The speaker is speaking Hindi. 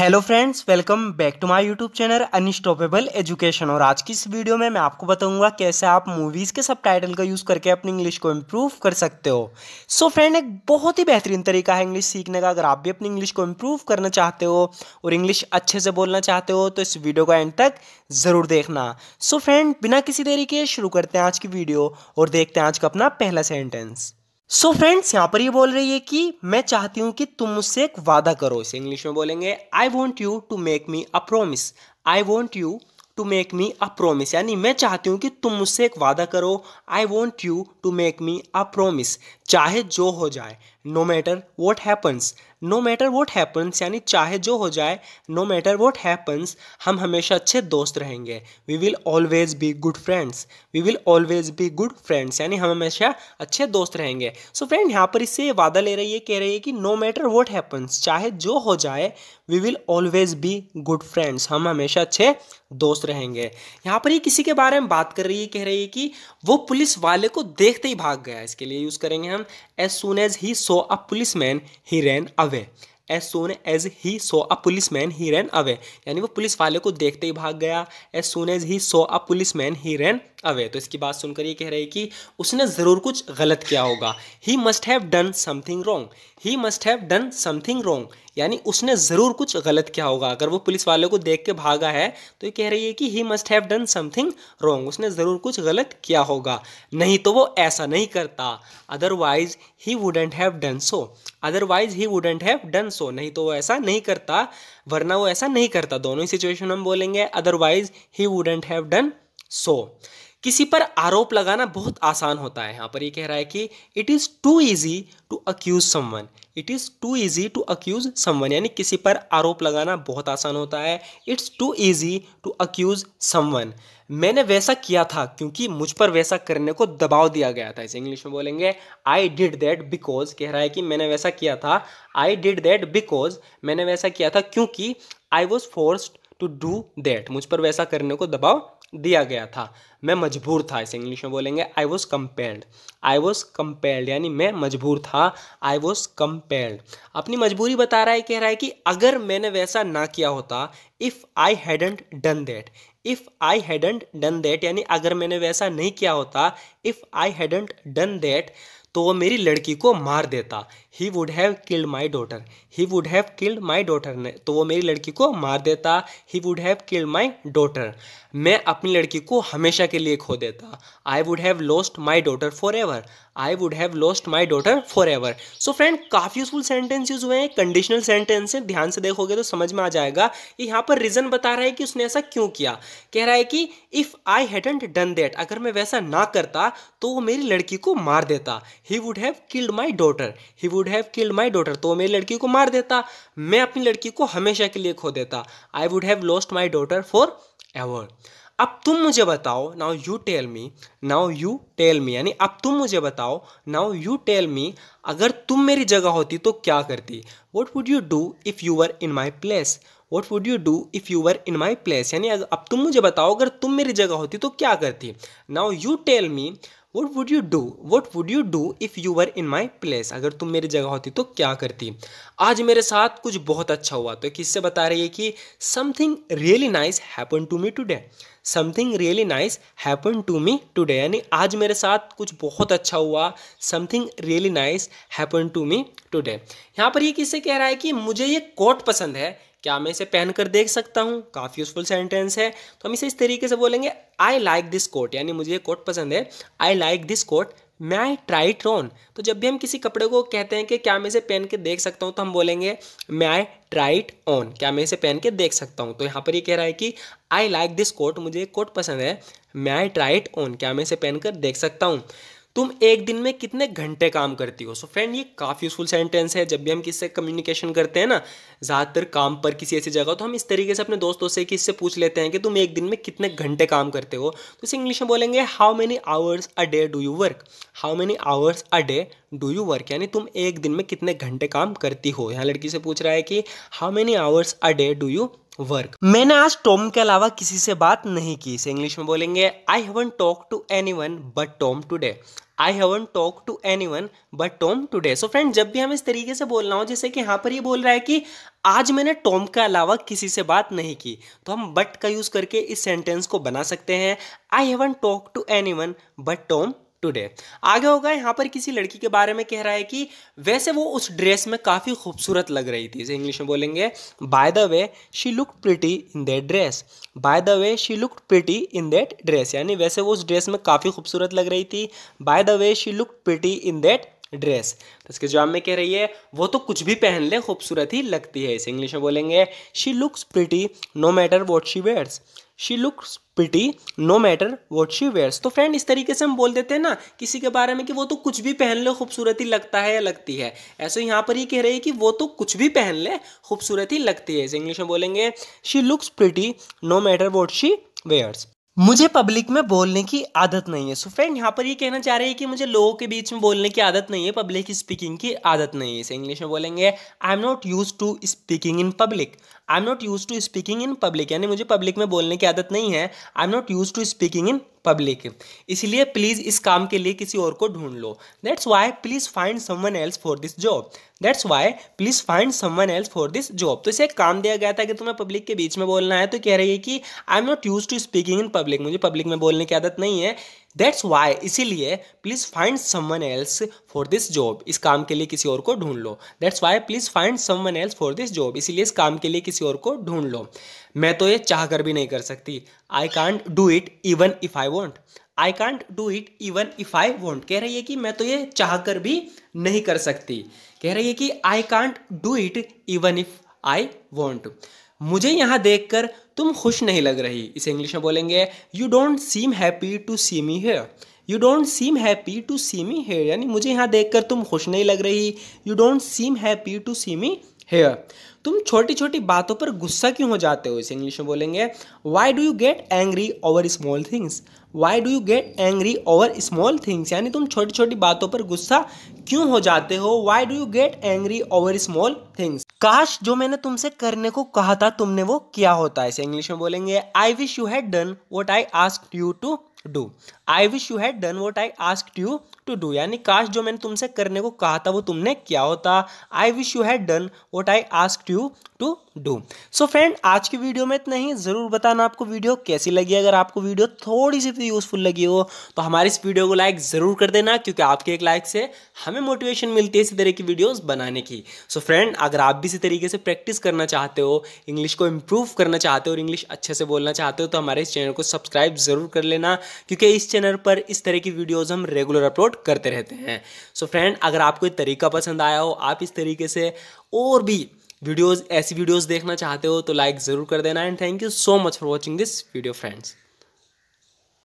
hello friends welcome back to my YouTube channel unstoppable education और आज की इस वीडियो में मैं आपको बताऊंगा कैसे आप मूवीज़ के सबटाइटल का यूज़ करके अपनी इंग्लिश को इम्प्रूव कर सकते हो सो so फ्रेंड एक बहुत ही बेहतरीन तरीका है इंग्लिश सीखने का अगर आप भी अपनी इंग्लिश को इम्प्रूव करना चाहते हो और इंग्लिश अच्छे से बोलना चाहते हो तो इस वीडियो को एंड तक ज़रूर देखना सो so फ्रेंड बिना किसी तरीके शुरू करते हैं आज की वीडियो और देखते हैं आज का अपना पहला सेंटेंस सो फ्रेंड्स यहां पर ये बोल रही है कि मैं चाहती हूं कि तुम मुझसे एक वादा करो इसे इंग्लिश में बोलेंगे I want you to make me a promise I want you to make me a promise यानी मैं चाहती हूं कि तुम मुझसे एक वादा करो I want you to make me a promise चाहे जो हो जाए no matter what happens no matter what happens यानी चाहे जो हो जाए नो मैटर वॉट हैपन्स हम हमेशा अच्छे दोस्त रहेंगे we will always be good friends we will always be good friends यानी हम हमेशा अच्छे दोस्त रहेंगे सो फ्रेंड यहाँ पर इससे वादा ले रही है कह रही है कि नो मैटर वॉट हैपन्स चाहे जो हो जाए we will always be good friends हम हमेशा अच्छे दोस्त रहेंगे यहाँ पर ये किसी के बारे में बात कर रही है कह रही है कि वो पुलिस वाले को देखते ही भाग गया इसके लिए यूज़ करेंगे हम action as soon as he saw a policeman he ran away as soon as he saw a policeman he ran away यानी वो पुलिस वाले को देखते ही भाग गया as soon as he saw a policeman he ran away तो इसकी बात सुनकर ये कह रहे कि उसने ज़रूर कुछ गलत किया होगा he must have done something wrong he must have done something wrong यानी उसने ज़रूर कुछ गलत किया होगा अगर वो पुलिस वाले को देख के भागा है तो ये कह रही है कि he must have done something wrong उसने ज़रूर कुछ गलत किया होगा नहीं तो वो ऐसा नहीं करता otherwise he wouldn't have done so otherwise he wouldn't have done so नहीं तो वो ऐसा नहीं करता वरना वो ऐसा नहीं करता दोनों ही सिचुएशन हम बोलेंगे otherwise he wouldn't have done so किसी पर आरोप लगाना बहुत आसान होता है यहाँ पर ये कह रहा है कि it is too easy to accuse someone it is too easy to accuse someone यानी किसी पर आरोप लगाना बहुत आसान होता है it's too easy to accuse someone मैंने वैसा किया था क्योंकि मुझ पर वैसा करने को दबाव दिया गया था इसे इंग्लिश में बोलेंगे आई डिड दैट बिकॉज कह रहा है कि मैंने वैसा किया था आई डिड दैट बिकॉज मैंने वैसा किया था क्योंकि I was forced to do that मुझ पर वैसा करने को दबाव दिया गया था मैं मजबूर था इसे इंग्लिश में बोलेंगे I was compelled I was compelled यानी मैं मजबूर था आई वॉज कंपेल्ड अपनी मजबूरी बता रहा है कह रहा है कि अगर मैंने वैसा ना किया होता if I hadn't done that if I hadn't done that यानी अगर मैंने वैसा नहीं किया होता if I hadn't done that तो वो मेरी लड़की को मार देता he would have killed my daughter he would have killed my daughter ने तो वो मेरी लड़की को मार देता he would have killed my daughter मैं अपनी लड़की को हमेशा के लिए खो देता I would have lost my daughter forever I would have lost my daughter forever so friend काफ़ी यूजफुल सेंटेंस यूज हुए हैं कंडीशनल सेंटेंस है ध्यान से देखोगे तो समझ में आ जाएगा कि यहाँ पर रीज़न बता रहा है कि उसने ऐसा क्यों किया कह रहा है कि if I hadn't done that अगर मैं वैसा ना करता तो वो मेरी लड़की को मार देता he would have killed my daughter he would have killed my daughter तो वो मेरी लड़की को मार देता मैं अपनी लड़की को हमेशा के लिए खो देता I would have lost my daughter forever अब तुम मुझे बताओ now you tell me now you tell me यानी अब तुम मुझे बताओ नाउ यू टेल मी अगर तुम मेरी जगह होती तो क्या करती what would you do if you were in my place what would you do if you were in my place यानी अब तुम मुझे बताओ अगर तुम मेरी जगह होती तो क्या करती now you tell me what would you do what would you do if you were in my place अगर तुम मेरी जगह होती तो क्या करती आज मेरे साथ कुछ बहुत अच्छा हुआ तो किससे बता रही है कि something really nice happen to me today something really nice happen to me today यानी आज मेरे साथ कुछ बहुत अच्छा हुआ something really nice happen to me today यहाँ पर ये किससे कह रहा है कि मुझे ये कोट पसंद है क्या मैं इसे पहनकर देख सकता हूँ काफ़ी यूजफुल सेंटेंस है तो हम इसे इस तरीके से बोलेंगे आई लाइक दिस कोट यानी मुझे ये कोट पसंद है आई लाइक दिस कोट मैं आई ट्राई ऑन तो जब भी हम किसी कपड़े को कहते हैं कि क्या मैं इसे पहन के देख सकता हूँ तो हम बोलेंगे मैं आई ट्राइट ऑन क्या मैं इसे पहन के देख सकता हूँ तो यहाँ पर ये कह रहा है कि आई लाइक दिस कोट मुझे ये कोट पसंद है मै आई ट्राइट ऑन क्या मैं इसे पहन कर देख सकता हूँ तुम एक दिन में कितने घंटे काम करती हो सो so फ्रेंड ये काफ़ी यूजफुल सेंटेंस है जब भी हम किससे कम्युनिकेशन करते हैं ना ज़्यादातर काम पर किसी ऐसी जगह तो हम इस तरीके से अपने दोस्तों से किससे पूछ लेते हैं कि तुम एक दिन में कितने घंटे काम करते हो तो इसे इंग्लिश में बोलेंगे how many hours a day do you work how many hours a day do you work यानी तुम एक दिन में कितने घंटे काम करती हो यहाँ लड़की से पूछ रहा है कि how many hours a day do you work मैंने आज टॉम के अलावा किसी से बात नहीं की इसे इंग्लिश में बोलेंगे I haven't talk to anyone but Tom today I haven't talk to anyone but Tom today so friend जब भी हम इस तरीके से बोल रहा हूँ जैसे कि यहाँ पर ये बोल रहा है कि आज मैंने टॉम के अलावा किसी से बात नहीं की तो हम बट का यूज़ करके इस सेंटेंस को बना सकते हैं I haven't talk to anyone but Tom today आगे होगा यहाँ पर किसी लड़की के बारे में कह रहा है कि वैसे वो उस ड्रेस में काफ़ी खूबसूरत लग रही थी इसे इंग्लिश में बोलेंगे by the way she look pretty in that dress by the way she look pretty in that dress यानी वैसे वो उस ड्रेस में काफ़ी खूबसूरत लग रही थी by the way she look pretty in that dress तो इसके जवाब में कह रही है वो तो कुछ भी पहन ले खूबसूरत ही लगती है इसे इंग्लिश में बोलेंगे she looks pretty no matter what she wears she looks pretty no matter what she wears तो फ्रेंड इस तरीके से हम बोल देते हैं ना किसी के बारे में कि वो तो कुछ भी पहन ले खूबसूरती लगता है या लगती है ऐसे यहाँ पर ये कह रही है कि वो तो कुछ भी पहन ले खूबसूरती लगती है इसे इंग्लिश में बोलेंगे she looks pretty no matter what she wears मुझे पब्लिक में बोलने की आदत नहीं है सो फ्रेंड यहाँ पर ये कहना चाह रहे हैं कि मुझे लोगों के बीच में बोलने की आदत नहीं है पब्लिक स्पीकिंग की आदत नहीं है इसे इंग्लिश में बोलेंगे I am not used to speaking in public I am not used to speaking in public यानी मुझे पब्लिक में बोलने की आदत नहीं है I am not used to speaking in public इसलिए प्लीज़ इस काम के लिए किसी और को ढूंढ लो that's why please find someone else for this job that's why please find someone else for this job तो इसे एक काम दिया गया था कि तुम्हें पब्लिक के बीच में बोलना है तो कह रही है कि I am not used to speaking in public मुझे पब्लिक में बोलने की आदत नहीं है दैट्स वाई इसीलिए please find someone else for this job इस काम के लिए किसी और को ढूंढ लो that's why please find someone else for this job इसीलिए इस काम के लिए किसी और को ढूंढ लो मैं तो ये चाह कर भी नहीं कर सकती I can't do it even if I want I can't do it even if I want कह रही है कि मैं तो ये चाह कर भी नहीं कर सकती कह रही है कि I can't do it even if I want मुझे यहां देखकर तुम खुश नहीं लग रही इसे इंग्लिश में बोलेंगे you don't seem happy to see me here you don't seem happy to see me here यानी मुझे यहाँ देखकर तुम खुश नहीं लग रही you don't seem happy to see me here तुम छोटी छोटी बातों पर गुस्सा क्यों हो जाते हो इसे इंग्लिश में बोलेंगे why do you get angry over small things why do you get angry over small things यानी तुम छोटी छोटी बातों पर गुस्सा क्यों हो जाते हो why do you get angry over small things काश जो मैंने तुमसे करने को कहा था तुमने वो किया होता है इसे इंग्लिश में बोलेंगे I wish you had done what I ask you to do I wish you had done what I ask you to do यानी काश जो मैंने तुमसे करने को कहा था वो तुमने क्या होता I wish you had done what I ask you to do so friend आज की वीडियो में इतना ही ज़रूर बताना आपको वीडियो कैसी लगी अगर आपको वीडियो थोड़ी सी भी यूज़फुल लगी हो तो हमारी इस वीडियो को लाइक ज़रूर कर देना क्योंकि आपके एक लाइक से हमें मोटिवेशन मिलती है इसी तरह की वीडियोस बनाने की सो so फ्रेंड अगर आप भी इसी तरीके से प्रैक्टिस करना चाहते हो इंग्लिश को इम्प्रूव करना चाहते हो और इंग्लिश अच्छे से बोलना चाहते हो तो हमारे इस चैनल को सब्सक्राइब ज़रूर कर लेना क्योंकि इस चैनल पर इस तरह की वीडियोज़ हम रेगुलर अपलोड करते रहते हैं सो so फ्रेंड अगर आपको तरीका पसंद आया हो आप इस तरीके से और भी वीडियोज़ ऐसी वीडियोज़ देखना चाहते हो तो लाइक ज़रूर कर देना and thank you so much for watching this video friends